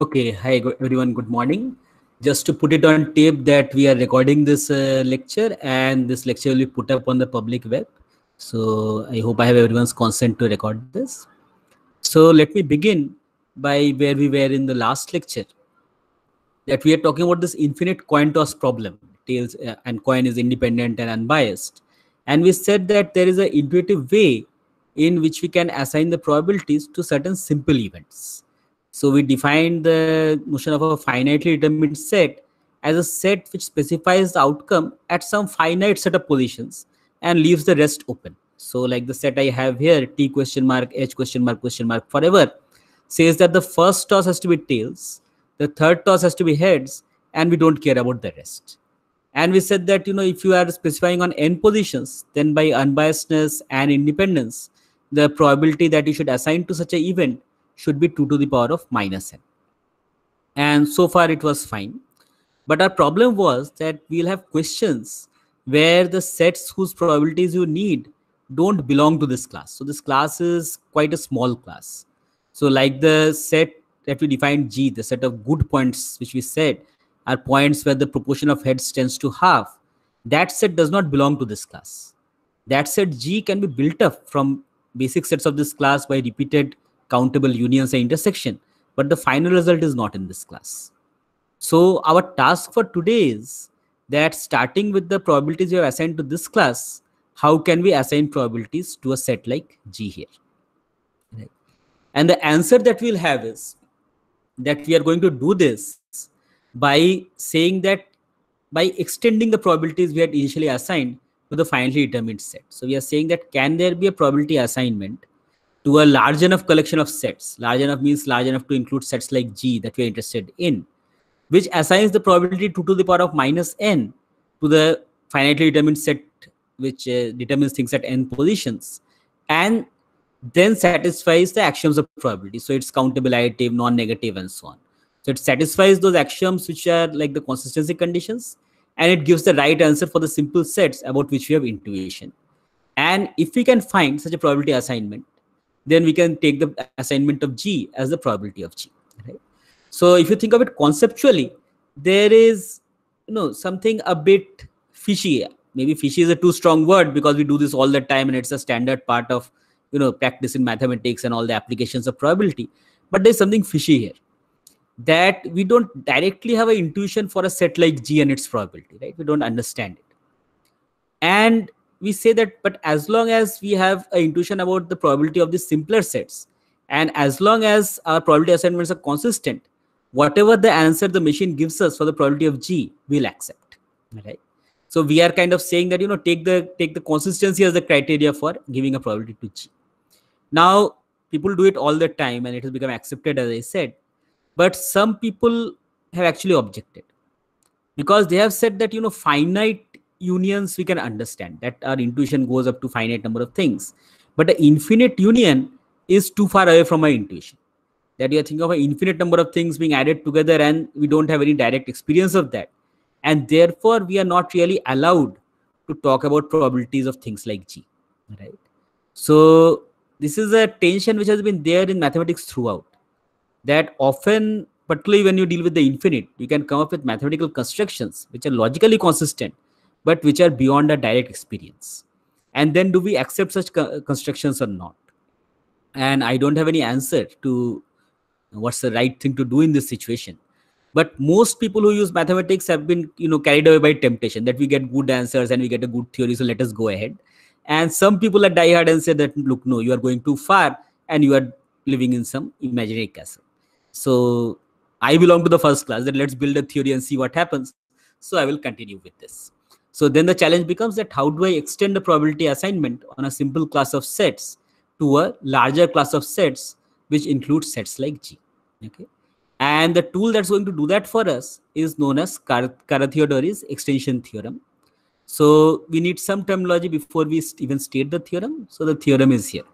Okay, hi everyone, good morning. Just to put it on tape that we are recording this uh, lecture and this lecture will be put up on the public web. So I hope I have everyone's consent to record this. So let me begin by where we were in the last lecture. That we are talking about this infinite coin toss problem. Tails uh, and coin is independent and unbiased. And we said that there is an intuitive way in which we can assign the probabilities to certain simple events so we define the notion of a finitely determined set as a set which specifies the outcome at some finite set of positions and leaves the rest open. So like the set I have here, T question mark, H question mark, question mark forever, says that the first toss has to be tails, the third toss has to be heads, and we don't care about the rest. And we said that, you know, if you are specifying on n positions, then by unbiasedness and independence, the probability that you should assign to such an event should be 2 to the power of minus n. And so far it was fine. But our problem was that we'll have questions where the sets whose probabilities you need don't belong to this class. So this class is quite a small class. So like the set that we defined G, the set of good points which we said are points where the proportion of heads tends to half, that set does not belong to this class. That set G can be built up from basic sets of this class by repeated countable unions and intersection, but the final result is not in this class. So our task for today is that starting with the probabilities we have assigned to this class, how can we assign probabilities to a set like G here? Right. And the answer that we'll have is that we are going to do this by saying that by extending the probabilities we had initially assigned to the finally determined set. So we are saying that can there be a probability assignment to a large enough collection of sets. Large enough means large enough to include sets like G that we're interested in, which assigns the probability 2 to the power of minus n to the finitely determined set which uh, determines things at n positions and then satisfies the axioms of probability. So it's countable, additive, non-negative and so on. So it satisfies those axioms which are like the consistency conditions and it gives the right answer for the simple sets about which we have intuition. And if we can find such a probability assignment, then we can take the assignment of G as the probability of G. Right? So if you think of it conceptually, there is you know something a bit fishy. Maybe fishy is a too strong word because we do this all the time and it's a standard part of you know practice in mathematics and all the applications of probability. But there's something fishy here that we don't directly have an intuition for a set like G and its probability, right? We don't understand it. And we say that but as long as we have an intuition about the probability of the simpler sets and as long as our probability assignments are consistent whatever the answer the machine gives us for the probability of g we'll accept right so we are kind of saying that you know take the take the consistency as the criteria for giving a probability to g now people do it all the time and it has become accepted as i said but some people have actually objected because they have said that you know finite unions we can understand that our intuition goes up to finite number of things but the infinite union is too far away from our intuition that you are thinking of an infinite number of things being added together and we don't have any direct experience of that and therefore we are not really allowed to talk about probabilities of things like g right so this is a tension which has been there in mathematics throughout that often particularly when you deal with the infinite you can come up with mathematical constructions which are logically consistent but which are beyond a direct experience. And then do we accept such co- constructions or not? And I don't have any answer to what's the right thing to do in this situation. But most people who use mathematics have been, you know, carried away by temptation that we get good answers and we get a good theory, so let us go ahead. And some people are diehard and say that, look, no, you are going too far and you are living in some imaginary castle. So I belong to the first class that let's build a theory and see what happens. So I will continue with this. So then the challenge becomes that how do I extend the probability assignment on a simple class of sets to a larger class of sets, which includes sets like G. Okay. And the tool that's going to do that for us is known as Kara extension theorem. So we need some terminology before we even state the theorem. So the theorem is here.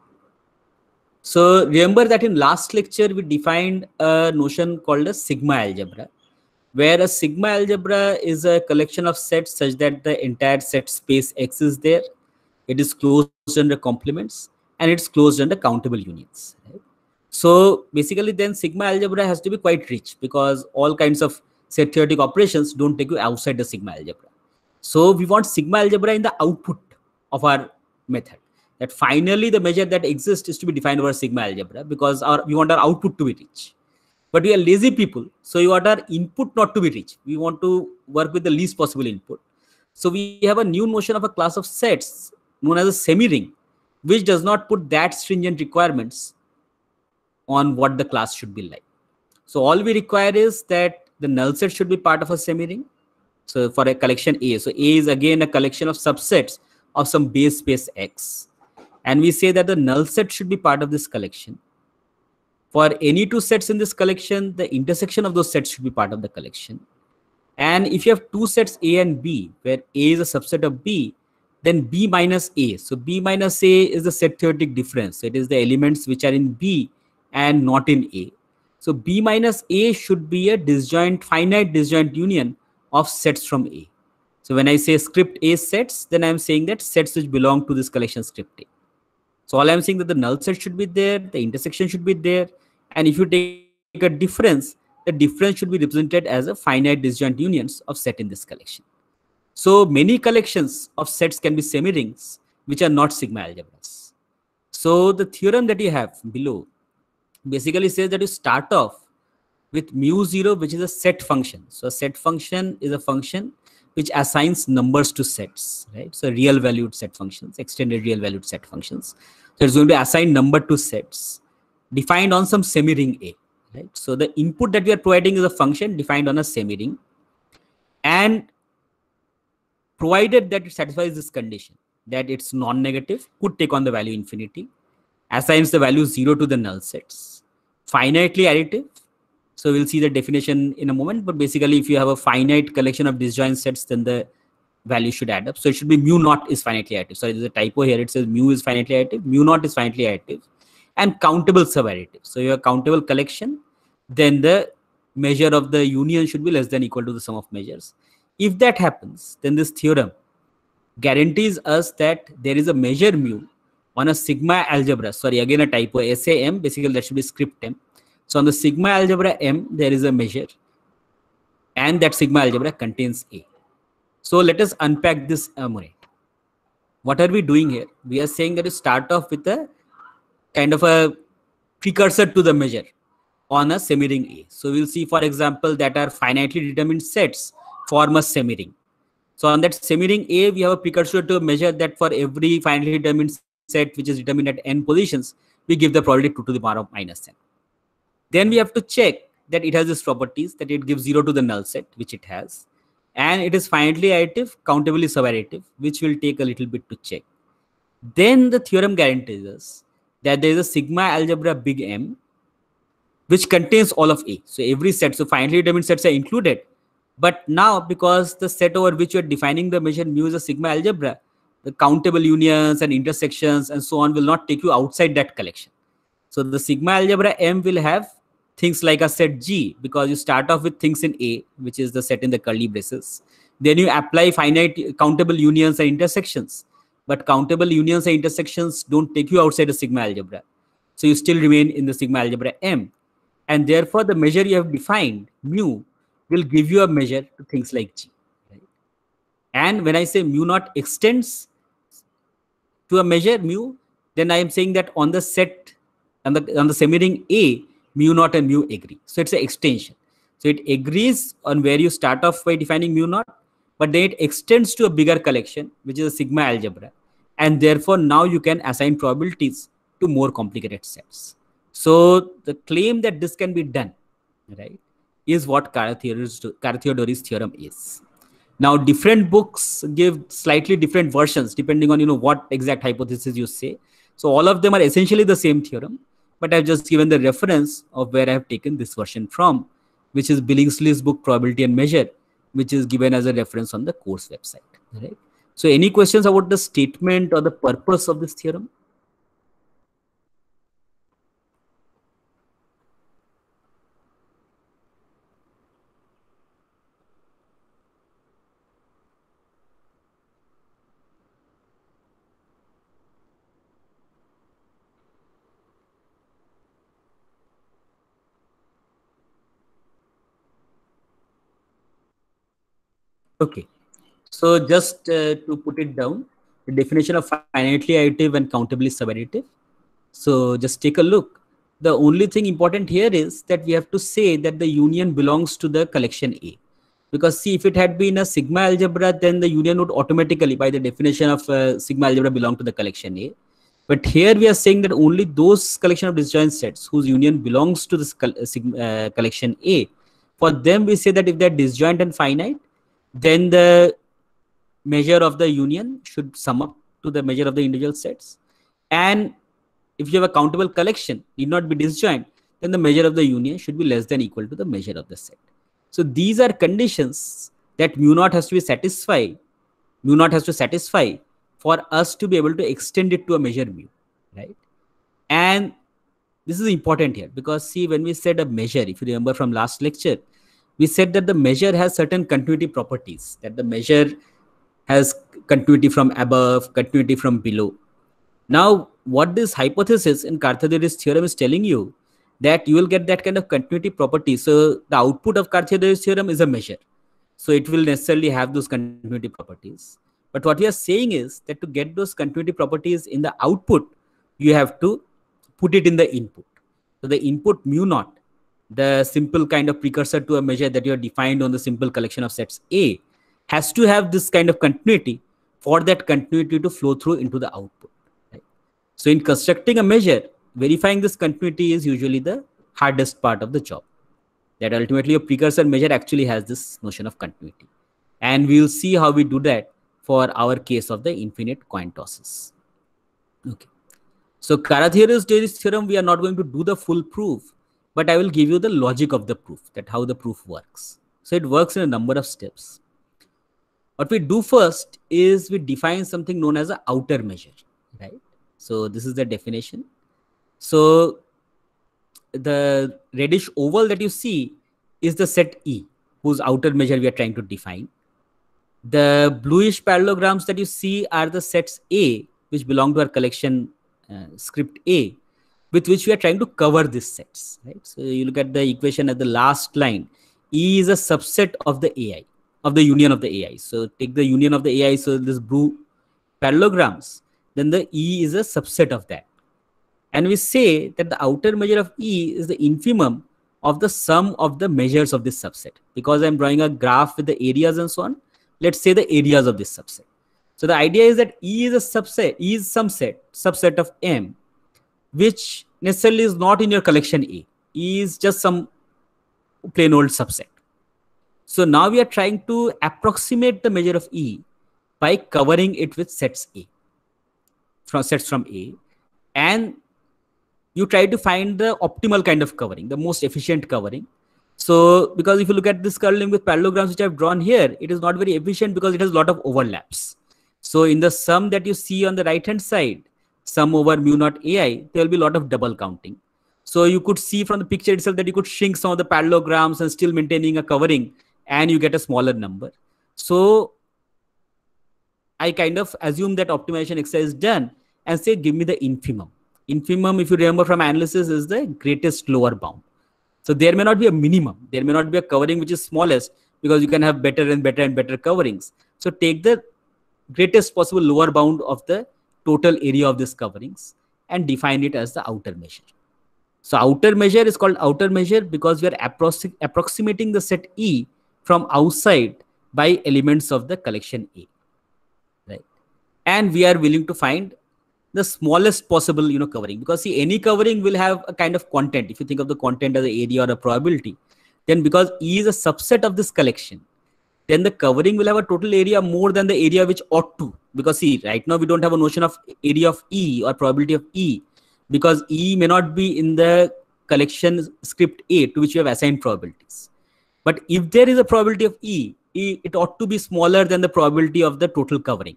So remember that in last lecture, we defined a notion called a sigma algebra. Where a sigma algebra is a collection of sets such that the entire set space X is there. It is closed under complements and it's closed under countable unions. Right? So basically then sigma algebra has to be quite rich because all kinds of set theoretic operations don't take you outside the sigma algebra. So we want sigma algebra in the output of our method. That finally the measure that exists is to be defined over sigma algebra because our, we want our output to be rich but we are lazy people so you order input not to be rich we want to work with the least possible input so we have a new notion of a class of sets known as a semi-ring which does not put that stringent requirements on what the class should be like so all we require is that the null set should be part of a semi-ring so for a collection a so a is again a collection of subsets of some base space x and we say that the null set should be part of this collection for any two sets in this collection, the intersection of those sets should be part of the collection. And if you have two sets A and B, where A is a subset of B, then B minus A. So B minus A is the set theoretic difference. It is the elements which are in B and not in A. So B minus A should be a disjoint, finite disjoint union of sets from A. So when I say script A sets, then I'm saying that sets which belong to this collection script A. So all I'm saying that the null set should be there, the intersection should be there, and if you take a difference, the difference should be represented as a finite disjoint unions of set in this collection. So many collections of sets can be semi-rings, which are not sigma algebras. So the theorem that you have below basically says that you start off with mu 0, which is a set function. So a set function is a function which assigns numbers to sets, right? So real valued set functions, extended real valued set functions. So it's going to assign number to sets defined on some semi-ring A. Right? So the input that we are providing is a function defined on a semi-ring. And provided that it satisfies this condition, that it's non-negative, could take on the value infinity, assigns the value 0 to the null sets, finitely additive. So we'll see the definition in a moment. But basically, if you have a finite collection of disjoint sets, then the value should add up. So it should be mu naught is finitely additive. Sorry, there's a typo here. It says mu is finitely additive. Mu naught is finitely additive and countable subarrative. So your countable collection, then the measure of the union should be less than equal to the sum of measures. If that happens, then this theorem guarantees us that there is a measure mu on a sigma algebra. Sorry, again a typo. SAM, basically that should be script M. So on the sigma algebra M, there is a measure. And that sigma algebra contains A. So let us unpack this amorate. Uh, what are we doing here? We are saying that you start off with a kind of a precursor to the measure on a semiring A. So we'll see, for example, that are finitely determined sets form a semiring. So on that semiring A, we have a precursor to a measure that for every finitely determined set which is determined at n positions, we give the probability 2 to the power of minus n. Then we have to check that it has these properties that it gives 0 to the null set, which it has. And it is finitely additive, countably subadditive, which will take a little bit to check. Then the theorem guarantees us that there is a sigma algebra big M which contains all of A. So every set, so finally determined sets are included. But now because the set over which you're defining the measure mu is a sigma algebra, the countable unions and intersections and so on will not take you outside that collection. So the sigma algebra M will have things like a set G because you start off with things in A, which is the set in the curly braces. Then you apply finite countable unions and intersections but countable unions and intersections don't take you outside the sigma algebra. So you still remain in the sigma algebra M. And therefore, the measure you have defined, mu, will give you a measure to things like G. Right? And when I say mu not extends to a measure mu, then I am saying that on the set, on the, on the semiring A, mu not and mu agree. So it's an extension. So it agrees on where you start off by defining mu not but then it extends to a bigger collection, which is a sigma algebra. And therefore, now you can assign probabilities to more complicated sets. So the claim that this can be done, right, is what Cartheodoris theorem is. Now, different books give slightly different versions depending on you know what exact hypothesis you say. So all of them are essentially the same theorem, but I've just given the reference of where I've taken this version from, which is Billingsley's book Probability and Measure, which is given as a reference on the course website right so any questions about the statement or the purpose of this theorem Okay. So just uh, to put it down, the definition of finitely additive and countably subadditive. So just take a look. The only thing important here is that we have to say that the union belongs to the collection A. Because see, if it had been a sigma algebra, then the union would automatically, by the definition of uh, sigma algebra, belong to the collection A. But here we are saying that only those collection of disjoint sets whose union belongs to this uh, uh, collection A, for them we say that if they're disjoint and finite, then the measure of the union should sum up to the measure of the individual sets and if you have a countable collection need not be disjoint then the measure of the union should be less than equal to the measure of the set so these are conditions that mu naught has to be satisfied mu naught has to satisfy for us to be able to extend it to a measure mu right and this is important here because see when we said a measure if you remember from last lecture we said that the measure has certain continuity properties, that the measure has continuity from above, continuity from below. Now, what this hypothesis in Carthageris theorem is telling you that you will get that kind of continuity property. So the output of Carthageris theorem is a measure. So it will necessarily have those continuity properties. But what we are saying is that to get those continuity properties in the output, you have to put it in the input. So the input mu naught the simple kind of precursor to a measure that you have defined on the simple collection of sets A has to have this kind of continuity for that continuity to flow through into the output. Right? So in constructing a measure, verifying this continuity is usually the hardest part of the job. That ultimately a precursor measure actually has this notion of continuity. And we'll see how we do that for our case of the infinite coin tosses. Okay. So Kara theorem's theorem, we are not going to do the full proof but I will give you the logic of the proof that how the proof works. So it works in a number of steps. What we do first is we define something known as an outer measure, right? So this is the definition. So the reddish oval that you see is the set E whose outer measure we are trying to define. The bluish parallelograms that you see are the sets A which belong to our collection uh, script A with which we are trying to cover these sets, right? So you look at the equation at the last line. E is a subset of the AI, of the union of the AI. So take the union of the AI, so this blue parallelograms, then the E is a subset of that. And we say that the outer measure of E is the infimum of the sum of the measures of this subset. Because I'm drawing a graph with the areas and so on, let's say the areas of this subset. So the idea is that E is a subset, E is subset, subset of M which necessarily is not in your collection A, is just some plain old subset. So now we are trying to approximate the measure of E by covering it with sets A, from sets from A, and you try to find the optimal kind of covering, the most efficient covering. So because if you look at this curling with parallelograms which I've drawn here, it is not very efficient because it has a lot of overlaps. So in the sum that you see on the right hand side, sum over mu naught ai, there will be a lot of double counting. So you could see from the picture itself that you could shrink some of the parallelograms and still maintaining a covering, and you get a smaller number. So I kind of assume that optimization exercise is done and say, give me the infimum. Infimum, if you remember from analysis, is the greatest lower bound. So there may not be a minimum. There may not be a covering which is smallest because you can have better and better and better coverings. So take the greatest possible lower bound of the total area of these coverings and define it as the outer measure. So outer measure is called outer measure because we are approximating the set E from outside by elements of the collection A, right? And we are willing to find the smallest possible, you know, covering because see any covering will have a kind of content. If you think of the content as an area or a probability, then because E is a subset of this collection, then the covering will have a total area more than the area which ought to because see right now we don't have a notion of area of e or probability of e because e may not be in the collection script a to which you have assigned probabilities but if there is a probability of e, it ought to be smaller than the probability of the total covering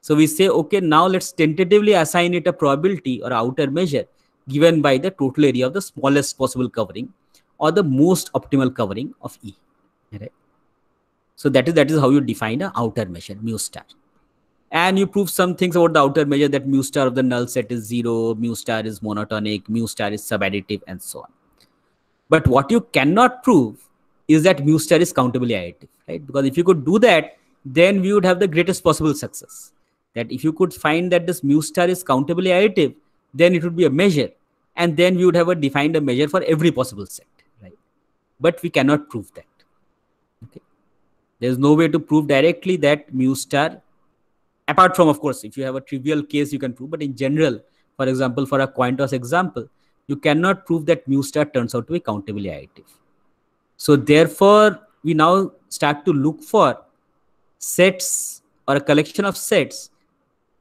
so we say okay now let's tentatively assign it a probability or outer measure given by the total area of the smallest possible covering or the most optimal covering of e right so that is that is how you define an outer measure, mu star. And you prove some things about the outer measure that mu star of the null set is zero, mu star is monotonic, mu star is subadditive, and so on. But what you cannot prove is that mu star is countably additive, right? Because if you could do that, then we would have the greatest possible success. That if you could find that this mu star is countably additive, then it would be a measure. And then we would have a defined a measure for every possible set, right? But we cannot prove that. Okay. There's no way to prove directly that mu star, apart from, of course, if you have a trivial case, you can prove, but in general, for example, for a coin toss example, you cannot prove that mu star turns out to be countably additive. So therefore, we now start to look for sets or a collection of sets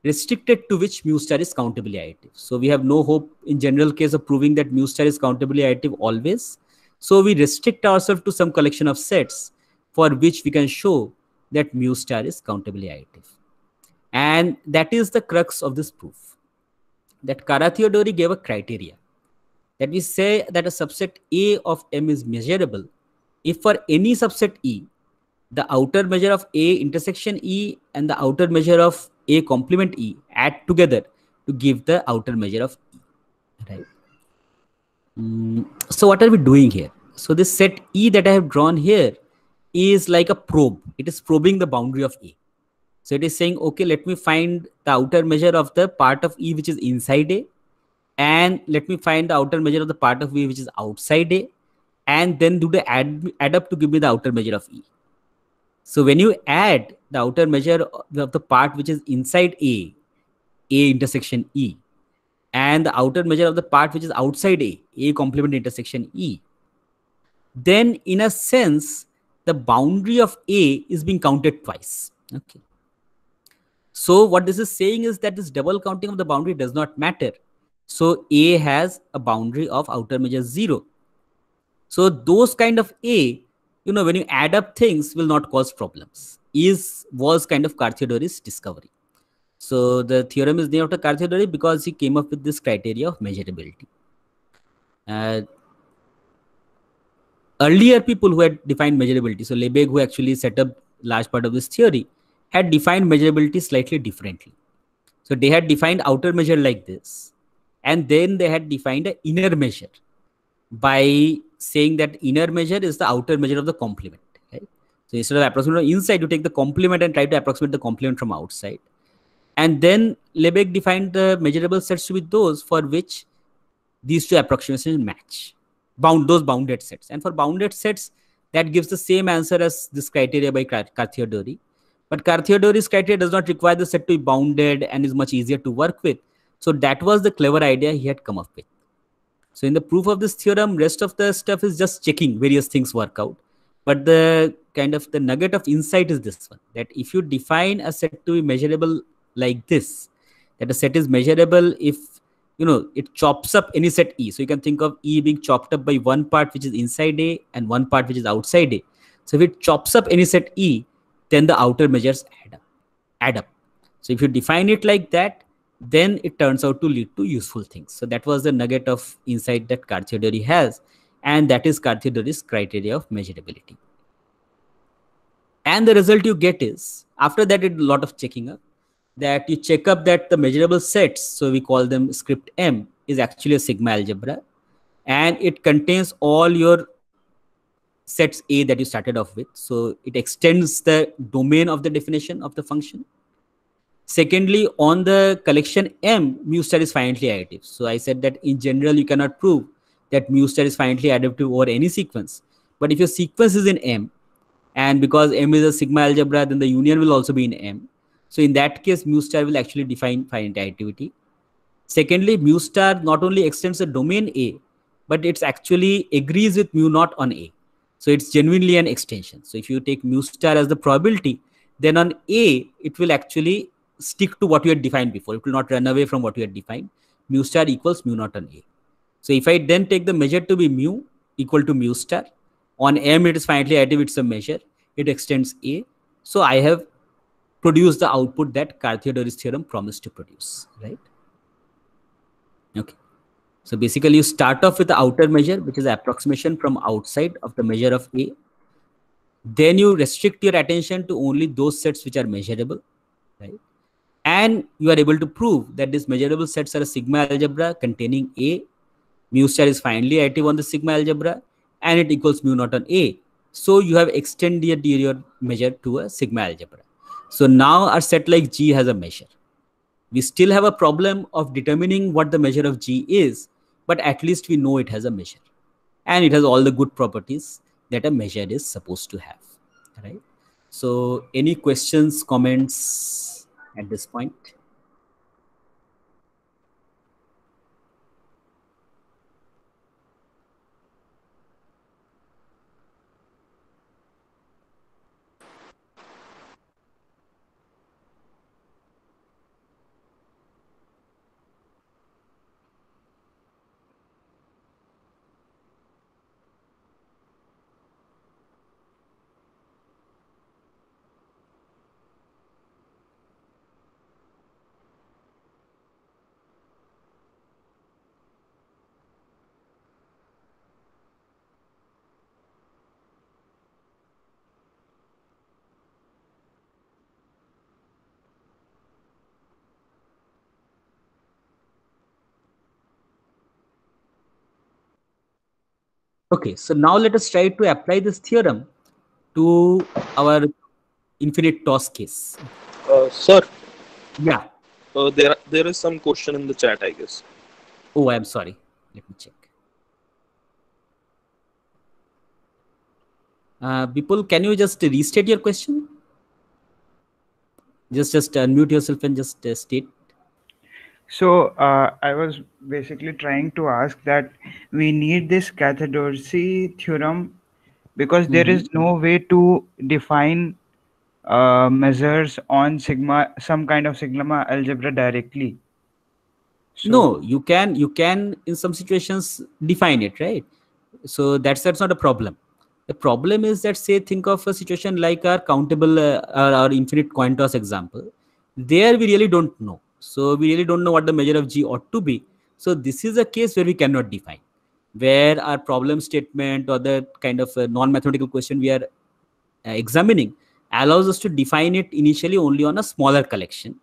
restricted to which mu star is countably additive. So we have no hope in general case of proving that mu star is countably additive always. So we restrict ourselves to some collection of sets for which we can show that mu star is countably additive. And that is the crux of this proof. That Kara Theodori gave a criteria that we say that a subset A of M is measurable if for any subset E, the outer measure of A intersection E and the outer measure of A complement E add together to give the outer measure of E. Right. Mm, so what are we doing here? So this set E that I have drawn here is like a probe. It is probing the boundary of E, So it is saying, okay, let me find the outer measure of the part of E which is inside A. And let me find the outer measure of the part of E which is outside A. And then do the add, add up to give me the outer measure of E. So when you add the outer measure of the part which is inside A, A intersection E, and the outer measure of the part which is outside A, A complement intersection E, then in a sense, the boundary of A is being counted twice. Okay. So what this is saying is that this double counting of the boundary does not matter. So A has a boundary of outer measure zero. So those kind of A, you know, when you add up things will not cause problems is was kind of Cartier discovery. So the theorem is named after Cartier because he came up with this criteria of measurability. Uh, earlier people who had defined measurability, so Lebesgue, who actually set up large part of this theory, had defined measurability slightly differently. So they had defined outer measure like this, and then they had defined an inner measure by saying that inner measure is the outer measure of the complement. Right? So instead of approximating inside, you take the complement and try to approximate the complement from outside. And then Lebesgue defined the measurable sets to be those for which these two approximations match bound those bounded sets. And for bounded sets, that gives the same answer as this criteria by Carthiodori. But Carthiodori's criteria does not require the set to be bounded and is much easier to work with. So that was the clever idea he had come up with. So in the proof of this theorem, rest of the stuff is just checking various things work out. But the kind of the nugget of insight is this one, that if you define a set to be measurable like this, that a set is measurable if you know it chops up any set e so you can think of e being chopped up by one part which is inside a and one part which is outside a so if it chops up any set e then the outer measures add up add up so if you define it like that then it turns out to lead to useful things so that was the nugget of insight that Cartesian has and that is Cartesian's criteria of measurability and the result you get is after that it a lot of checking up that you check up that the measurable sets, so we call them script M, is actually a sigma algebra. And it contains all your sets A that you started off with. So it extends the domain of the definition of the function. Secondly, on the collection M, mu star is finitely additive. So I said that in general, you cannot prove that mu star is finitely additive over any sequence. But if your sequence is in M, and because M is a sigma algebra, then the union will also be in M. So in that case, mu star will actually define finite activity. Secondly, mu star not only extends the domain A, but it's actually agrees with mu naught on A. So it's genuinely an extension. So if you take mu star as the probability, then on A, it will actually stick to what you had defined before. It will not run away from what you had defined. Mu star equals mu naught on A. So if I then take the measure to be mu equal to mu star, on M it is finitely additive, it's a measure. It extends A. So I have produce the output that Cartier theorem promised to produce, right? Okay. So basically you start off with the outer measure, which is approximation from outside of the measure of A. Then you restrict your attention to only those sets which are measurable, right? And you are able to prove that these measurable sets are a sigma algebra containing A. Mu star is finally additive on the sigma algebra and it equals mu naught on A. So you have extended your measure to a sigma algebra. So now our set like G has a measure. We still have a problem of determining what the measure of G is, but at least we know it has a measure. And it has all the good properties that a measure is supposed to have. Right? So any questions, comments at this point? Okay, so now let us try to apply this theorem to our infinite toss case. Uh, sir. Yeah. Uh, there, there is some question in the chat, I guess. Oh, I'm sorry. Let me check. Uh, Bipul, can you just restate your question? Just, just unmute yourself and just uh, state so uh, I was basically trying to ask that we need this Cathedorsey theorem because there mm-hmm. is no way to define uh, measures on sigma, some kind of sigma algebra directly. So, no, you can you can in some situations define it, right? So that's that's not a problem. The problem is that say think of a situation like our countable uh, our, our infinite coin toss example. There we really don't know so we really don't know what the measure of G ought to be. So this is a case where we cannot define, where our problem statement or the kind of uh, non-mathematical question we are uh, examining allows us to define it initially only on a smaller collection.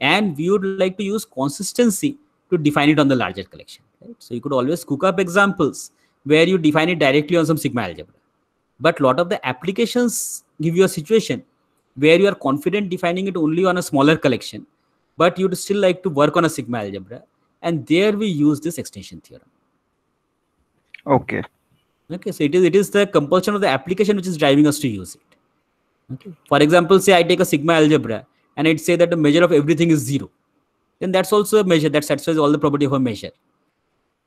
And we would like to use consistency to define it on the larger collection. Right? So you could always cook up examples where you define it directly on some sigma algebra. But a lot of the applications give you a situation where you are confident defining it only on a smaller collection but you'd still like to work on a sigma algebra and there we use this extension theorem okay okay so it is it is the compulsion of the application which is driving us to use it okay for example say i take a sigma algebra and i'd say that the measure of everything is zero then that's also a measure that satisfies all the property of a measure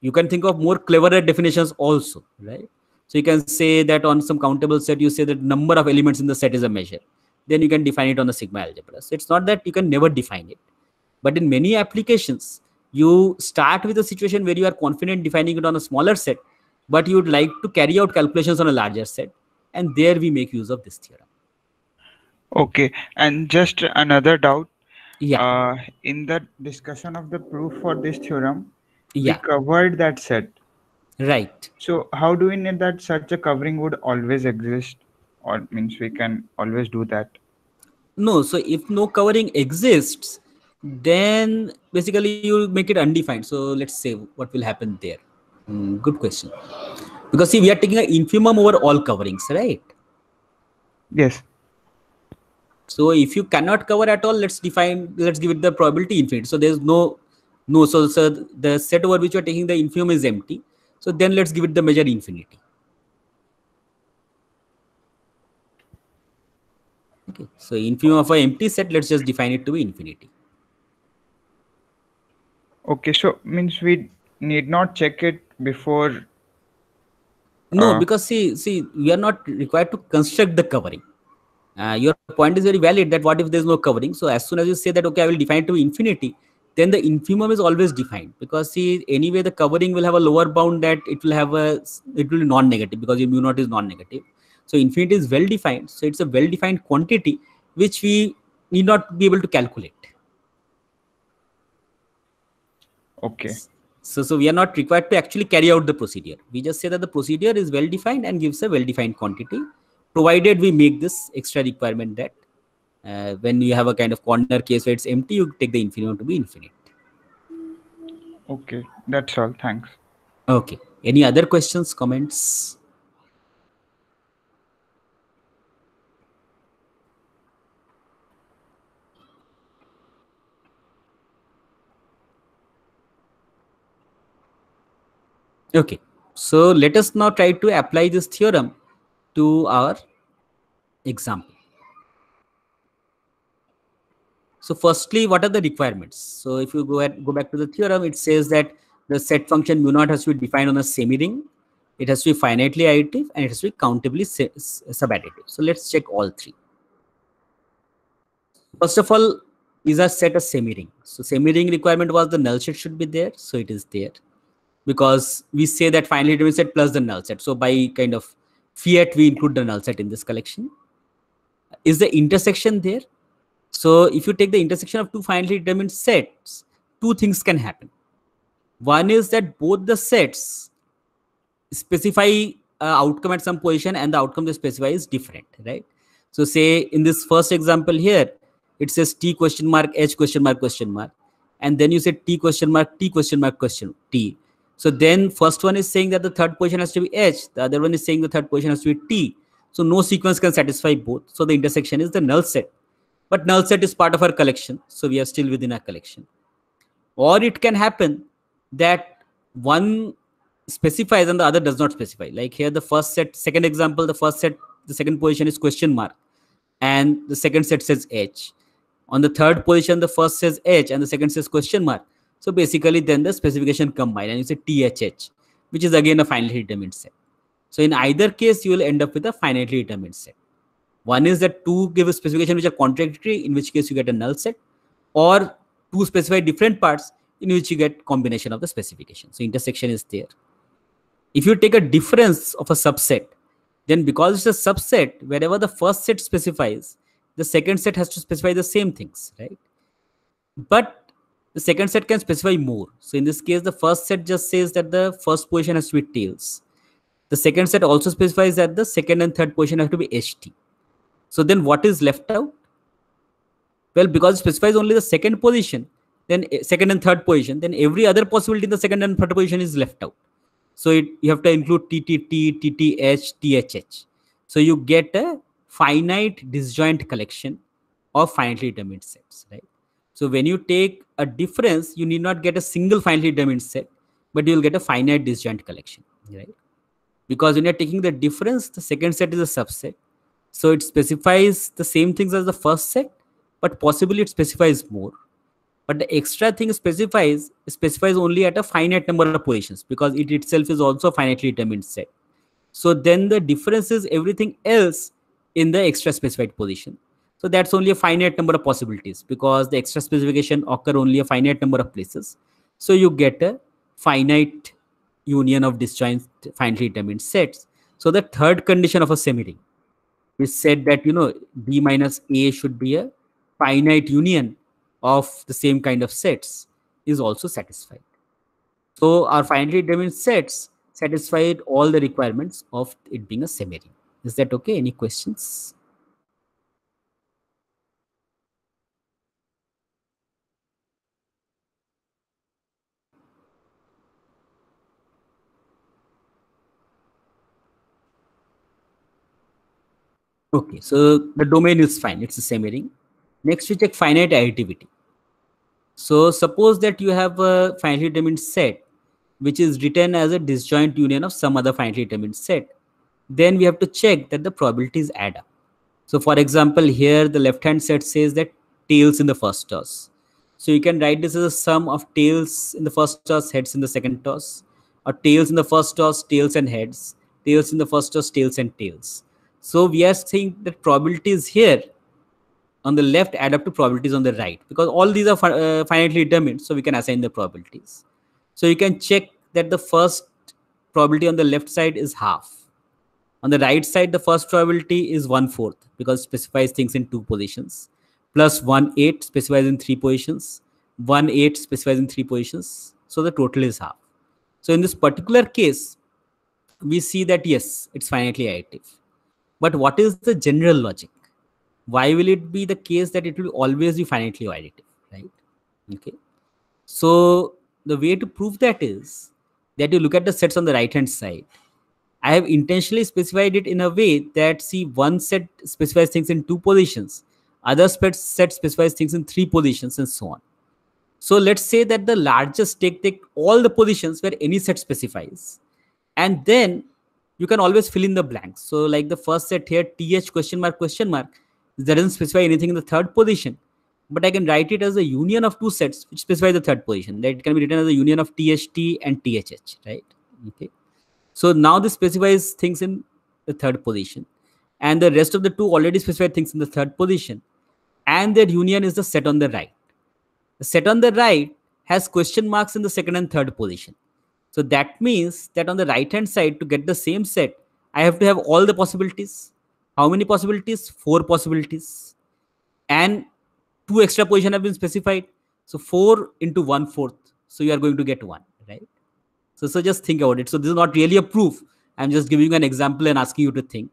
you can think of more cleverer definitions also right so you can say that on some countable set you say that number of elements in the set is a measure then you can define it on the sigma algebra so it's not that you can never define it but in many applications, you start with a situation where you are confident defining it on a smaller set, but you would like to carry out calculations on a larger set. And there we make use of this theorem. Okay. And just another doubt. Yeah. Uh, in the discussion of the proof for this theorem, yeah. we covered that set. Right. So how do we know that such a covering would always exist? Or means we can always do that? No. So if no covering exists, then basically you'll make it undefined. So let's say what will happen there. Mm, good question. Because see, we are taking an infimum over all coverings, right? Yes. So if you cannot cover at all, let's define, let's give it the probability infinite. So there's no, no, so, so the set over which you're taking the infimum is empty. So then let's give it the measure infinity. Okay. So infimum of an empty set, let's just define it to be infinity. Okay, so means we need not check it before. No, uh, because see, see, we are not required to construct the covering. Uh, your point is very valid that what if there's no covering? So as soon as you say that, okay, I will define it to infinity, then the infimum is always defined because see, anyway, the covering will have a lower bound that it will have a, it will be non-negative because your mu naught is non-negative. So infinity is well defined. So it's a well defined quantity which we need not be able to calculate. Okay. So, so we are not required to actually carry out the procedure. We just say that the procedure is well defined and gives a well defined quantity, provided we make this extra requirement that uh, when you have a kind of corner case where it's empty, you take the infinite to be infinite. Okay, that's all. Thanks. Okay. Any other questions, comments? Okay, so let us now try to apply this theorem to our example. So firstly, what are the requirements? So if you go go back to the theorem, it says that the set function mu naught has to be defined on a semi-ring. It has to be finitely additive and it has to be countably subadditive. So let's check all three. First of all, is our set a semi-ring? So semi-ring requirement was the null set should be there. So it is there because we say that finally determined set plus the null set. So by kind of fiat, we include the null set in this collection. Is the intersection there? So if you take the intersection of two finally determined sets, two things can happen. One is that both the sets specify uh, outcome at some position and the outcome they specify is different, right? So say in this first example here, it says T question mark, H question mark, question mark. And then you say T question mark, T question mark, question T. So then first one is saying that the third position has to be H. The other one is saying the third position has to be T. So no sequence can satisfy both. So the intersection is the null set. But null set is part of our collection. So we are still within our collection. Or it can happen that one specifies and the other does not specify. Like here the first set, second example, the first set, the second position is question mark. And the second set says H. On the third position, the first says H and the second says question mark so basically then the specification combine, and you say THH, which is again a finitely determined set. So in either case, you will end up with a finitely determined set. One is that two give a specification which are contradictory, in which case you get a null set, or two specify different parts in which you get combination of the specification. So intersection is there. If you take a difference of a subset, then because it's a subset, wherever the first set specifies, the second set has to specify the same things, right? But the second set can specify more. So in this case, the first set just says that the first position has to be tails. The second set also specifies that the second and third position have to be HT. So then what is left out? Well, because it specifies only the second position, then second and third position, then every other possibility in the second and third position is left out. So it, you have to include TTT, TTH, THH. So you get a finite disjoint collection of finitely determined sets, right? So when you take a difference, you need not get a single finitely determined set, but you'll get a finite disjoint collection, right? Because when you're taking the difference, the second set is a subset. So it specifies the same things as the first set, but possibly it specifies more. But the extra thing specifies specifies only at a finite number of positions because it itself is also a finitely determined set. So then the difference is everything else in the extra specified position. So that's only a finite number of possibilities because the extra specification occur only a finite number of places. So you get a finite union of disjoint finitely determined sets. So the third condition of a semiring, we said that you know b minus a should be a finite union of the same kind of sets is also satisfied. So our finitely determined sets satisfied all the requirements of it being a semiring. Is that okay? Any questions? Okay, so the domain is fine. It's the same ring. Next, we check finite additivity. So suppose that you have a finitely determined set, which is written as a disjoint union of some other finitely determined set. Then we have to check that the probabilities add up. So for example, here the left-hand set says that tails in the first toss. So you can write this as a sum of tails in the first toss, heads in the second toss, or tails in the first toss, tails and heads, tails in the first toss, tails and tails. So we are saying that probabilities here on the left add up to probabilities on the right because all these are uh, finitely determined. So we can assign the probabilities. So you can check that the first probability on the left side is half. On the right side, the first probability is one fourth because specifies things in two positions. Plus one eight specifies in three positions. One eight specifies in three positions. So the total is half. So in this particular case, we see that yes, it's finitely additive. But what is the general logic? Why will it be the case that it will always be finitely additive, right? Okay. So the way to prove that is that you look at the sets on the right hand side. I have intentionally specified it in a way that see one set specifies things in two positions, other set specifies things in three positions and so on. So let's say that the largest take take all the positions where any set specifies. And then you can always fill in the blanks. So like the first set here, th question mark question mark, that doesn't specify anything in the third position. But I can write it as a union of two sets which specify the third position. That can be written as a union of tht and thh, right? Okay. So now this specifies things in the third position. And the rest of the two already specify things in the third position. And that union is the set on the right. The set on the right has question marks in the second and third position. So that means that on the right hand side to get the same set, I have to have all the possibilities. How many possibilities? Four possibilities. And two extra position have been specified. So four into one fourth. So you are going to get one, right? So, so just think about it. So this is not really a proof. I'm just giving you an example and asking you to think.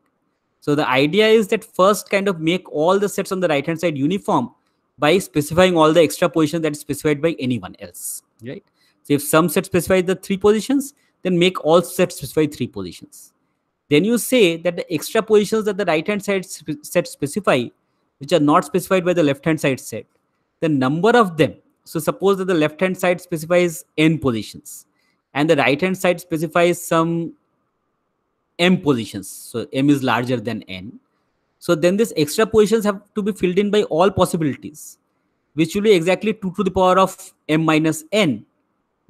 So the idea is that first kind of make all the sets on the right hand side uniform by specifying all the extra position that's specified by anyone else, right? So if some set specifies the three positions, then make all sets specify three positions. Then you say that the extra positions that the right hand side sets set specify, which are not specified by the left hand side set, the number of them. So suppose that the left hand side specifies n positions and the right hand side specifies some m positions. So m is larger than n. So then these extra positions have to be filled in by all possibilities, which will be exactly 2 to the power of m minus n,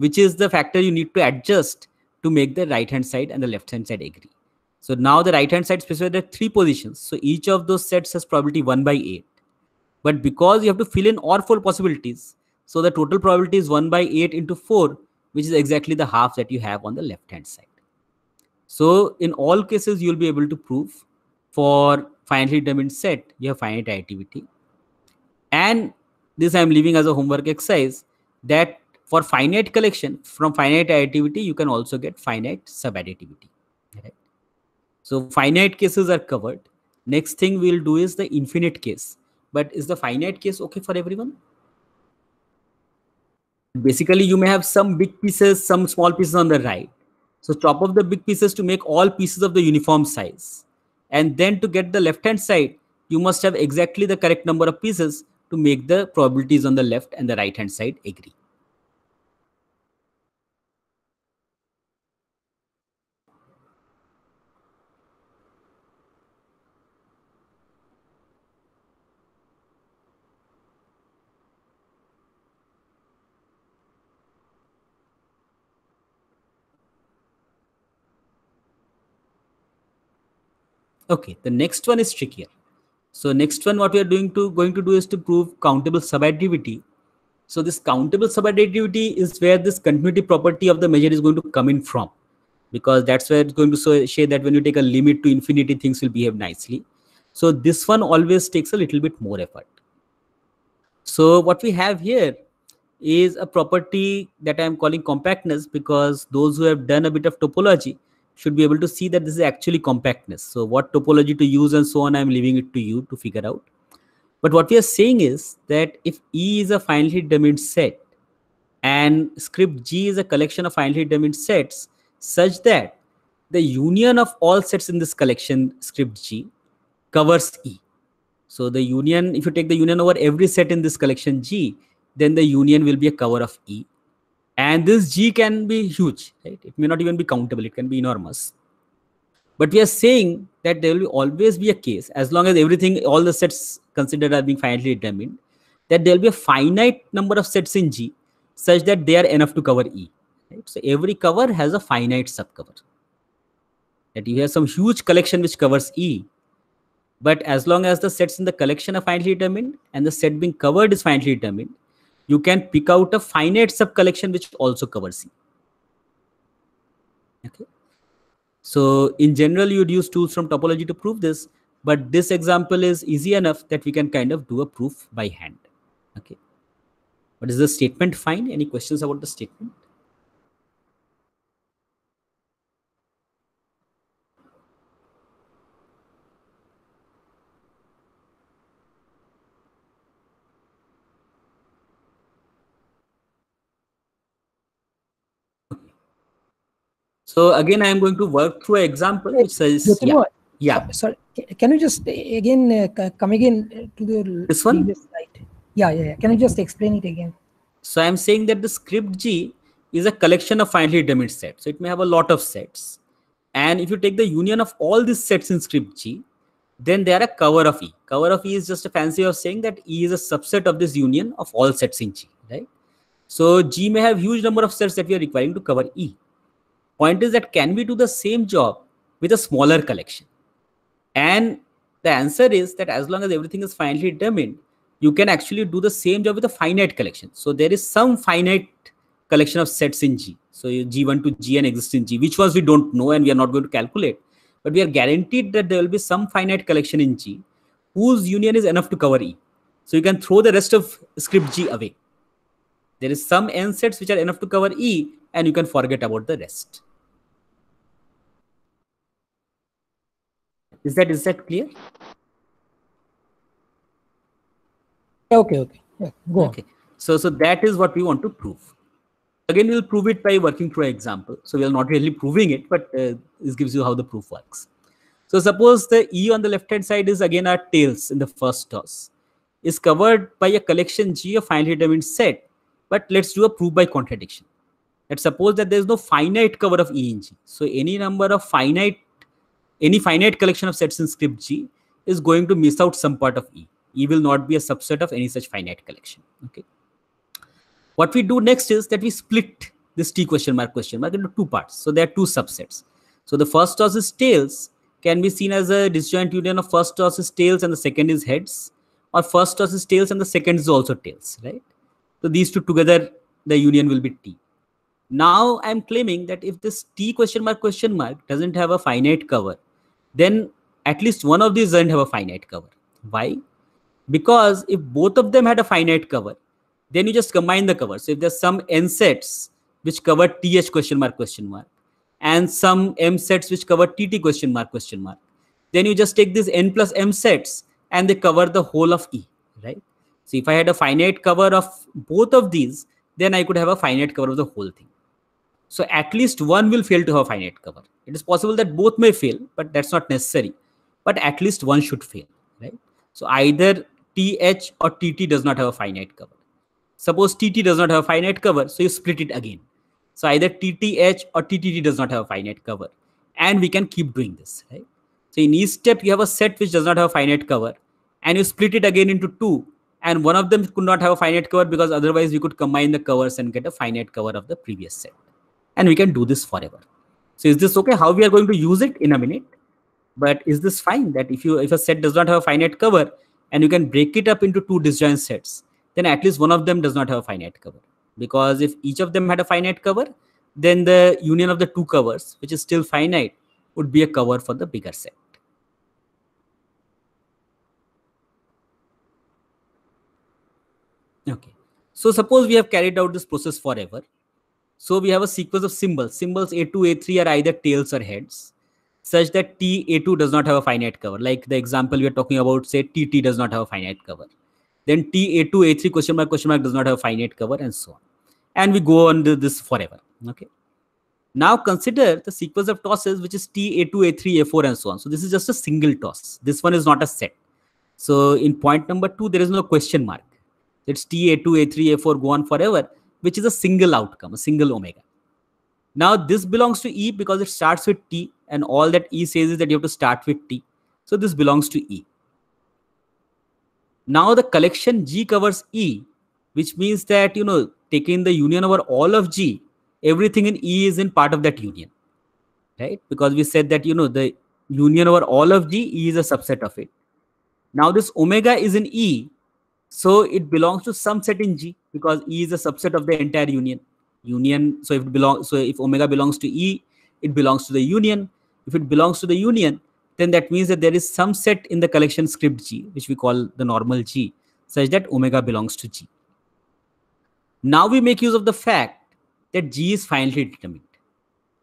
which is the factor you need to adjust to make the right hand side and the left hand side agree. So now the right hand side specifies there are three positions. So each of those sets has probability 1 by 8. But because you have to fill in all four possibilities, so the total probability is 1 by 8 into 4, which is exactly the half that you have on the left hand side. So in all cases, you'll be able to prove for finitely determined set, you have finite additivity. And this I'm leaving as a homework exercise that for finite collection, from finite additivity, you can also get finite subadditivity. Right? So finite cases are covered. Next thing we'll do is the infinite case. But is the finite case okay for everyone? Basically, you may have some big pieces, some small pieces on the right. So chop off the big pieces to make all pieces of the uniform size. And then to get the left-hand side, you must have exactly the correct number of pieces to make the probabilities on the left and the right-hand side agree. Okay, the next one is trickier. So next one, what we are doing to going to do is to prove countable subadditivity. So this countable subadditivity is where this continuity property of the measure is going to come in from, because that's where it's going to say that when you take a limit to infinity, things will behave nicely. So this one always takes a little bit more effort. So what we have here is a property that I am calling compactness because those who have done a bit of topology, should be able to see that this is actually compactness. So what topology to use and so on, I'm leaving it to you to figure out. But what we are saying is that if E is a finitely determined set and script G is a collection of finitely determined sets such that the union of all sets in this collection script G covers E. So the union, if you take the union over every set in this collection G, then the union will be a cover of E and this g can be huge right it may not even be countable it can be enormous but we are saying that there will always be a case as long as everything all the sets considered are being finitely determined that there will be a finite number of sets in g such that they are enough to cover e right so every cover has a finite subcover that you have some huge collection which covers e but as long as the sets in the collection are finitely determined and the set being covered is finitely determined you can pick out a finite subcollection which also covers C. Okay. So in general, you'd use tools from topology to prove this, but this example is easy enough that we can kind of do a proof by hand. Okay. But is the statement fine? Any questions about the statement? So again, I am going to work through an example which says, yeah, yeah. Sorry, can you just uh, again uh, come again uh, to the this one? Slide? Yeah, yeah, yeah. Can you just explain it again? So I'm saying that the script G is a collection of finitely determined sets. So it may have a lot of sets. And if you take the union of all these sets in script G, then they are a cover of E. Cover of E is just a fancy of saying that E is a subset of this union of all sets in G, right? So G may have huge number of sets that we are requiring to cover E. Point is that can we do the same job with a smaller collection? And the answer is that as long as everything is finally determined, you can actually do the same job with a finite collection. So there is some finite collection of sets in G. So G1 to Gn exists in G, which ones we don't know and we are not going to calculate. But we are guaranteed that there will be some finite collection in G whose union is enough to cover E. So you can throw the rest of script G away. There is some n sets which are enough to cover E and you can forget about the rest. Is that is that clear? Okay, okay. Yeah, go okay. On. So so that is what we want to prove. Again, we'll prove it by working through an example. So we are not really proving it, but uh, this gives you how the proof works. So suppose the E on the left hand side is again our tails in the first toss is covered by a collection G of finitely determined set. But let's do a proof by contradiction. Let's suppose that there is no finite cover of E in G. So any number of finite any finite collection of sets in script G is going to miss out some part of E. E will not be a subset of any such finite collection. Okay. What we do next is that we split this T question mark question mark into two parts. So there are two subsets. So the first toss is tails can be seen as a disjoint union of first toss is tails and the second is heads or first toss is tails and the second is also tails, right? So these two together, the union will be T now i'm claiming that if this t question mark question mark doesn't have a finite cover then at least one of these doesn't have a finite cover why because if both of them had a finite cover then you just combine the covers so if there's some n sets which cover th question mark question mark and some m sets which cover tt question mark question mark then you just take these n plus m sets and they cover the whole of e right so if i had a finite cover of both of these then i could have a finite cover of the whole thing so at least one will fail to have finite cover. It is possible that both may fail, but that's not necessary. But at least one should fail, right? So either TH or TT does not have a finite cover. Suppose TT does not have a finite cover, so you split it again. So either TTH or TTT does not have a finite cover. And we can keep doing this, right? So in each step, you have a set which does not have a finite cover. And you split it again into two. And one of them could not have a finite cover because otherwise you could combine the covers and get a finite cover of the previous set and we can do this forever. So is this okay? How we are going to use it in a minute? But is this fine that if you if a set does not have a finite cover and you can break it up into two disjoint sets, then at least one of them does not have a finite cover. Because if each of them had a finite cover, then the union of the two covers, which is still finite, would be a cover for the bigger set. Okay. So suppose we have carried out this process forever so we have a sequence of symbols. Symbols A2, A3 are either tails or heads such that T A2 does not have a finite cover. Like the example we are talking about, say TT does not have a finite cover. Then T A2, A3 question mark question mark does not have a finite cover and so on. And we go on this forever. Okay. Now consider the sequence of tosses, which is T A2, A3, A4 and so on. So this is just a single toss. This one is not a set. So in point number two, there is no question mark. It's T A2, A3, A4 go on forever which is a single outcome, a single omega. Now this belongs to E because it starts with T and all that E says is that you have to start with T. So this belongs to E. Now the collection G covers E, which means that, you know, taking the union over all of G, everything in E is in part of that union, right? Because we said that, you know, the union over all of G, E is a subset of it. Now this omega is in E, so it belongs to some set in G because E is a subset of the entire union. Union. So if it belongs, so if omega belongs to E, it belongs to the union. If it belongs to the union, then that means that there is some set in the collection script G, which we call the normal G, such that omega belongs to G. Now we make use of the fact that G is finally determined.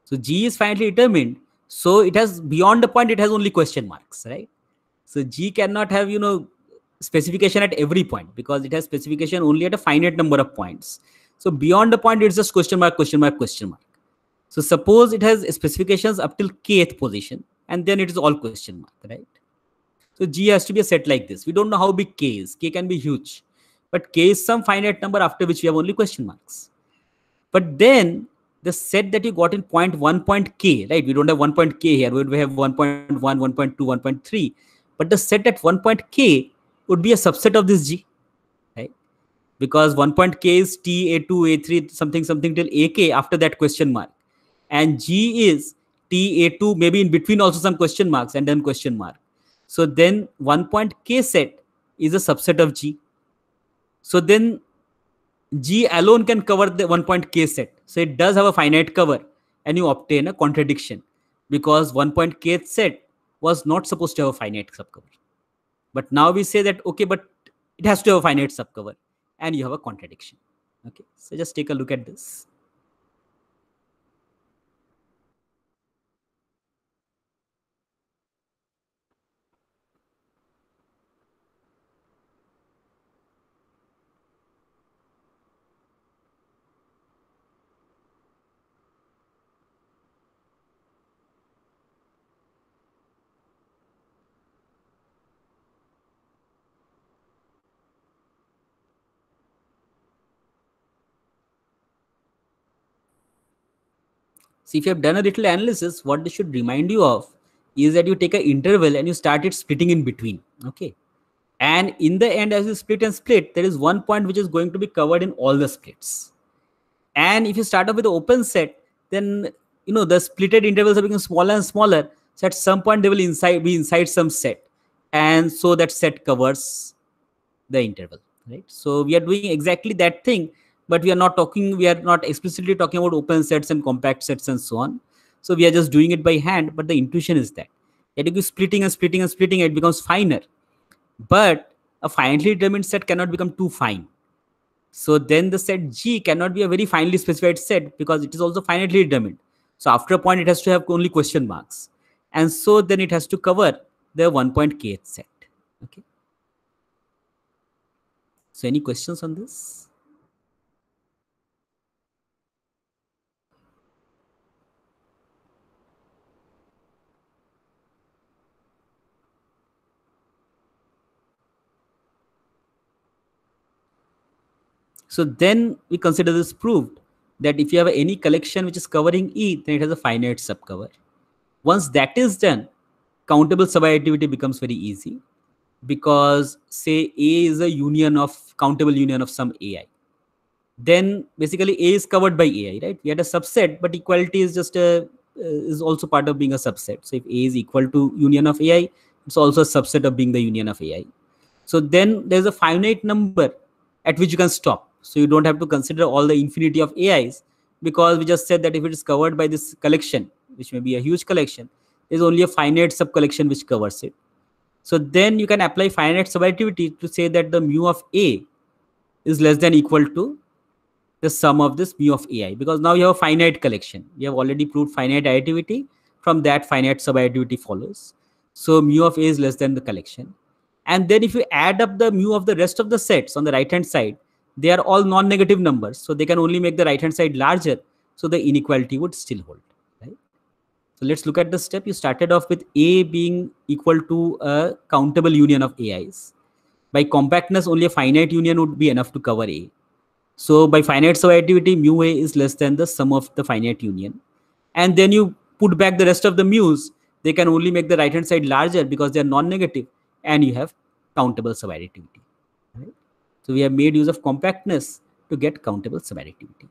So G is finally determined. So it has beyond the point, it has only question marks, right? So G cannot have, you know, specification at every point because it has specification only at a finite number of points. So beyond the point, it's just question mark, question mark, question mark. So suppose it has specifications up till kth position, and then it is all question mark, right? So G has to be a set like this. We don't know how big K is. K can be huge, but K is some finite number after which we have only question marks. But then the set that you got in point one point K, right? We don't have one point K here. We have 1.1, 1.2, 1.3. But the set at one point K would be a subset of this G, right? Because one point K is T, A2, A3, something, something till AK after that question mark. And G is T, A2, maybe in between also some question marks and then question mark. So then one point K set is a subset of G. So then G alone can cover the one point K set. So it does have a finite cover and you obtain a contradiction because one point K set was not supposed to have a finite subcover but now we say that okay but it has to have a finite subcover and you have a contradiction okay so just take a look at this So if you have done a little analysis, what this should remind you of is that you take an interval and you start it splitting in between. Okay. And in the end, as you split and split, there is one point which is going to be covered in all the splits. And if you start off with the open set, then you know the splitted intervals are becoming smaller and smaller. So at some point they will inside be inside some set. And so that set covers the interval. Right. So we are doing exactly that thing but we are not talking we are not explicitly talking about open sets and compact sets and so on so we are just doing it by hand but the intuition is that that if you splitting and splitting and splitting it becomes finer but a finely determined set cannot become too fine so then the set g cannot be a very finely specified set because it is also finitely determined so after a point it has to have only question marks and so then it has to cover the one point kth set okay so any questions on this So then we consider this proved that if you have any collection which is covering E, then it has a finite subcover. Once that is done, countable subadditivity becomes very easy because say A is a union of countable union of some AI. Then basically A is covered by AI, right? We had a subset, but equality is just a uh, is also part of being a subset. So if A is equal to union of AI, it's also a subset of being the union of AI. So then there's a finite number at which you can stop so you don't have to consider all the infinity of AIs because we just said that if it is covered by this collection, which may be a huge collection, is only a finite sub-collection which covers it. So then you can apply finite subadditivity to say that the mu of A is less than equal to the sum of this mu of AI because now you have a finite collection. You have already proved finite additivity. From that, finite subadditivity follows. So mu of A is less than the collection. And then if you add up the mu of the rest of the sets on the right hand side, they are all non-negative numbers so they can only make the right hand side larger so the inequality would still hold right so let's look at the step you started off with a being equal to a countable union of ai's by compactness only a finite union would be enough to cover a so by finite subadditivity, mu a is less than the sum of the finite union and then you put back the rest of the mu's they can only make the right hand side larger because they are non-negative and you have countable subadditivity. So we have made use of compactness to get countable subadditivity.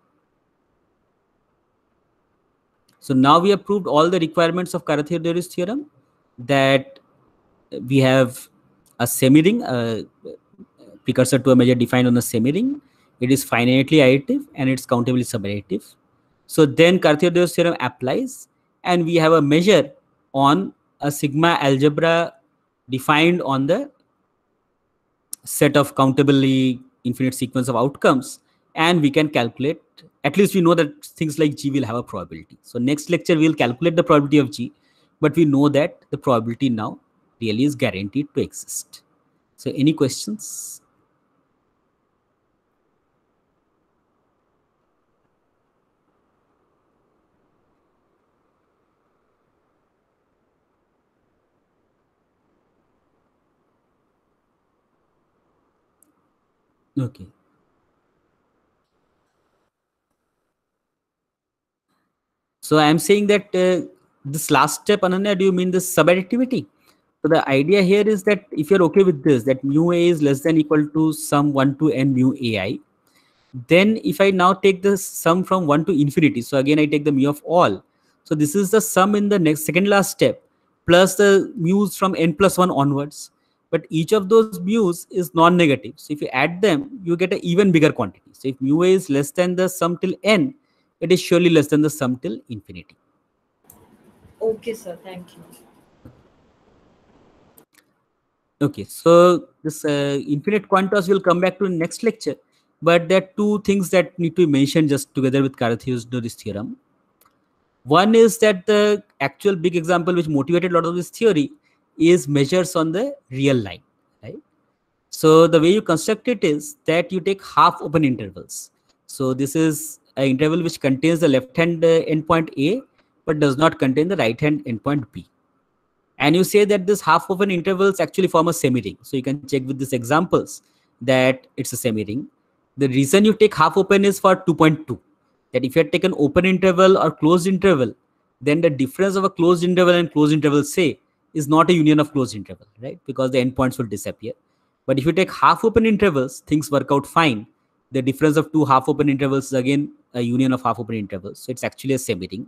So now we have proved all the requirements of karathir theorem that we have a semi-ring, a precursor to a measure defined on a semi-ring. It is finitely additive and it's countably subadditive. So then karathir theorem applies and we have a measure on a sigma algebra defined on the set of countably infinite sequence of outcomes and we can calculate at least we know that things like g will have a probability so next lecture we'll calculate the probability of g but we know that the probability now really is guaranteed to exist so any questions Okay. So I am saying that uh, this last step, Ananya, do you mean the subadditivity? So the idea here is that if you're okay with this, that mu a is less than equal to sum 1 to n mu ai, then if I now take the sum from 1 to infinity, so again I take the mu of all. So this is the sum in the next second last step, plus the mu's from n plus 1 onwards but each of those mu's is non-negative. So if you add them, you get an even bigger quantity. So if mu a is less than the sum till n, it is surely less than the sum till infinity. Okay, sir. Thank you. Okay, so this uh, infinite quantas will come back to next lecture. But there are two things that need to be mentioned just together with Carthusian's theorem. One is that the actual big example which motivated a lot of this theory is measures on the real line, right? So the way you construct it is that you take half open intervals. So this is an interval which contains the left-hand uh, endpoint A, but does not contain the right-hand endpoint B. And you say that this half open intervals actually form a semi-ring. So you can check with these examples that it's a semi-ring. The reason you take half open is for 2.2. That if you had taken open interval or closed interval, then the difference of a closed interval and closed interval say is not a union of closed interval, right? Because the endpoints will disappear. But if you take half open intervals, things work out fine. The difference of two half open intervals is again a union of half open intervals. So it's actually a same thing.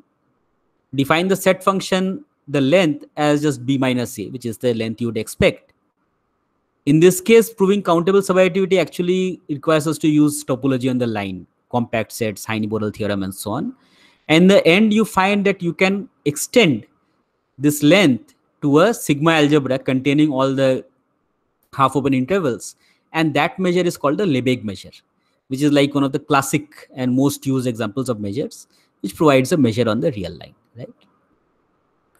Define the set function, the length as just b minus a, which is the length you would expect. In this case, proving countable subadditivity actually requires us to use topology on the line, compact sets, Heine-Borel theorem, and so on. And the end, you find that you can extend this length to a sigma algebra containing all the half open intervals. And that measure is called the Lebesgue measure, which is like one of the classic and most used examples of measures, which provides a measure on the real line, right?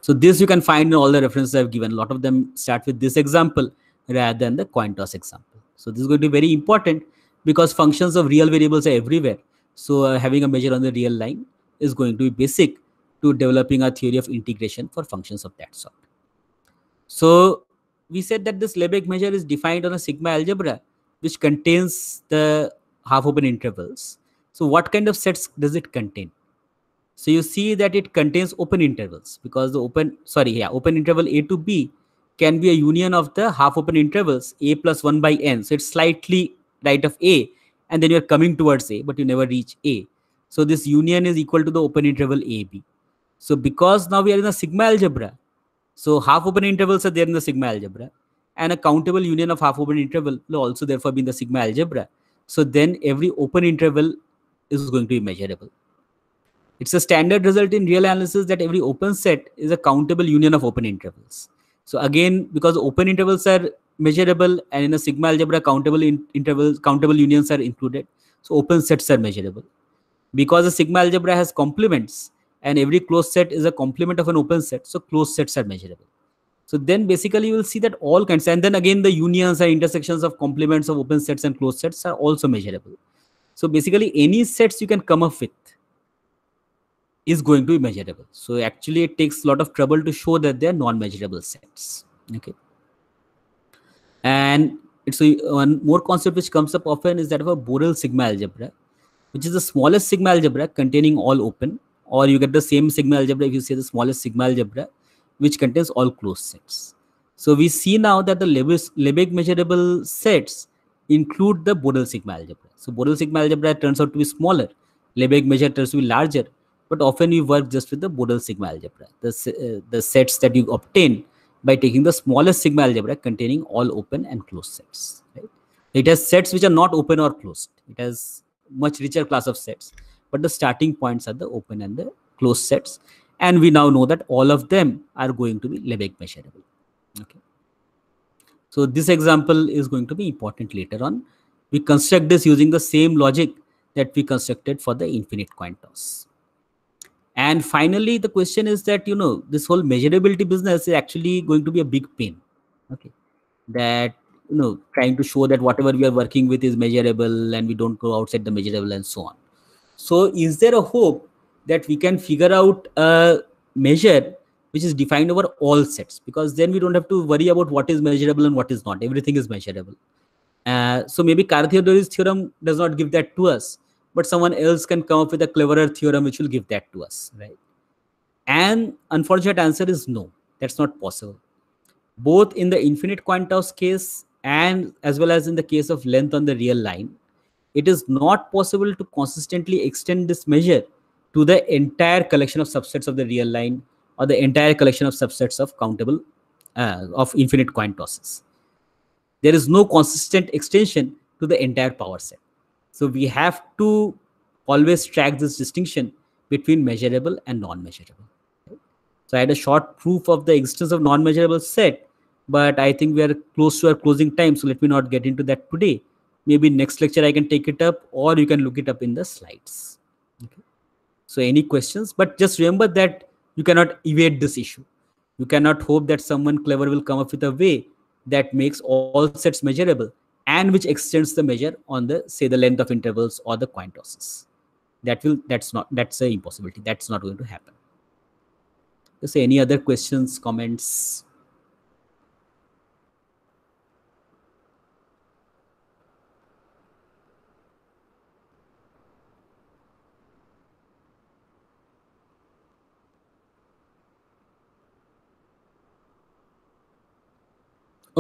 So this you can find in all the references I've given. A lot of them start with this example rather than the coin toss example. So this is going to be very important because functions of real variables are everywhere. So uh, having a measure on the real line is going to be basic to developing a theory of integration for functions of that sort. So we said that this Lebesgue measure is defined on a sigma algebra, which contains the half open intervals. So what kind of sets does it contain? So you see that it contains open intervals because the open, sorry, yeah, open interval A to B can be a union of the half open intervals A plus 1 by N. So it's slightly right of A and then you're coming towards A, but you never reach A. So this union is equal to the open interval AB. So because now we are in a sigma algebra, so half-open intervals are there in the sigma algebra and a countable union of half-open interval will also therefore be in the sigma algebra. So then every open interval is going to be measurable. It's a standard result in real analysis that every open set is a countable union of open intervals. So again, because open intervals are measurable and in a sigma algebra countable in intervals, countable unions are included. So open sets are measurable. Because the sigma algebra has complements, and every closed set is a complement of an open set so closed sets are measurable so then basically you will see that all kinds and then again the unions and intersections of complements of open sets and closed sets are also measurable so basically any sets you can come up with is going to be measurable so actually it takes a lot of trouble to show that they are non-measurable sets okay and a, one more concept which comes up often is that of a Borel sigma algebra which is the smallest sigma algebra containing all open or you get the same sigma algebra if you say the smallest sigma algebra, which contains all closed sets. So we see now that the Lebesgue, measurable sets include the Borel sigma algebra. So Borel sigma algebra turns out to be smaller. Lebesgue measure turns to be larger, but often we work just with the Borel sigma algebra, the, uh, the sets that you obtain by taking the smallest sigma algebra containing all open and closed sets. Right? It has sets which are not open or closed. It has much richer class of sets but the starting points are the open and the closed sets and we now know that all of them are going to be Lebesgue measurable okay so this example is going to be important later on we construct this using the same logic that we constructed for the infinite coin toss and finally the question is that you know this whole measurability business is actually going to be a big pain okay that you know trying to show that whatever we are working with is measurable and we don't go outside the measurable and so on so is there a hope that we can figure out a measure which is defined over all sets? Because then we don't have to worry about what is measurable and what is not. Everything is measurable. Uh, so maybe Carl theorem does not give that to us, but someone else can come up with a cleverer theorem which will give that to us, right? And unfortunate answer is no, that's not possible. Both in the infinite quantos case and as well as in the case of length on the real line, it is not possible to consistently extend this measure to the entire collection of subsets of the real line or the entire collection of subsets of countable uh, of infinite coin tosses. There is no consistent extension to the entire power set. So we have to always track this distinction between measurable and non-measurable. So I had a short proof of the existence of non-measurable set, but I think we are close to our closing time. So let me not get into that today maybe next lecture i can take it up or you can look it up in the slides okay. so any questions but just remember that you cannot evade this issue you cannot hope that someone clever will come up with a way that makes all sets measurable and which extends the measure on the say the length of intervals or the coin tosses that will that's not that's a impossibility that's not going to happen so any other questions comments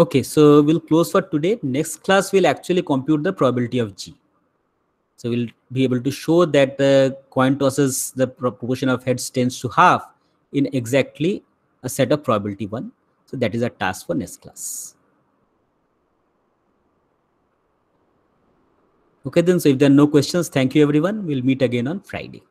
Okay, so we'll close for today. Next class, we'll actually compute the probability of G. So we'll be able to show that the coin tosses, the proportion of heads tends to half in exactly a set of probability one. So that is a task for next class. Okay then, so if there are no questions, thank you everyone. We'll meet again on Friday.